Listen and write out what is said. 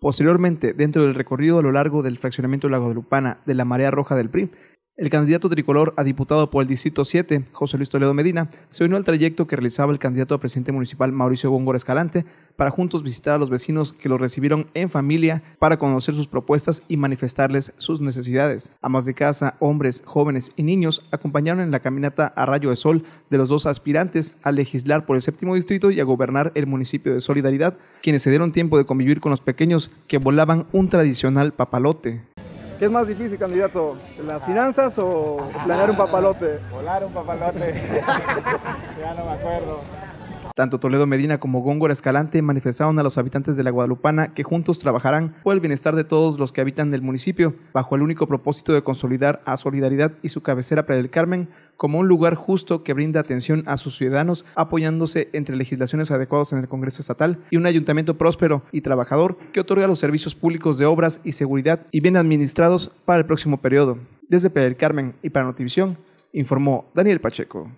Posteriormente, dentro del recorrido a lo largo del fraccionamiento de la Guadalupana de la Marea Roja del PRIM, el candidato tricolor a diputado por el Distrito 7, José Luis Toledo Medina, se unió al trayecto que realizaba el candidato a presidente municipal Mauricio Góngora Escalante para juntos visitar a los vecinos que los recibieron en familia para conocer sus propuestas y manifestarles sus necesidades. Amas de casa, hombres, jóvenes y niños acompañaron en la caminata a rayo de sol de los dos aspirantes a legislar por el séptimo distrito y a gobernar el municipio de Solidaridad, quienes se dieron tiempo de convivir con los pequeños que volaban un tradicional papalote. ¿Qué es más difícil, candidato? ¿Las finanzas o planear un papalote? Volar un papalote. ya no me acuerdo. Tanto Toledo Medina como Góngora Escalante manifestaron a los habitantes de la Guadalupana que juntos trabajarán por el bienestar de todos los que habitan del municipio, bajo el único propósito de consolidar a Solidaridad y su cabecera Playa del Carmen como un lugar justo que brinda atención a sus ciudadanos, apoyándose entre legislaciones adecuadas en el Congreso Estatal y un ayuntamiento próspero y trabajador que otorga los servicios públicos de obras y seguridad y bien administrados para el próximo periodo. Desde pedel del Carmen y para Notivisión, informó Daniel Pacheco.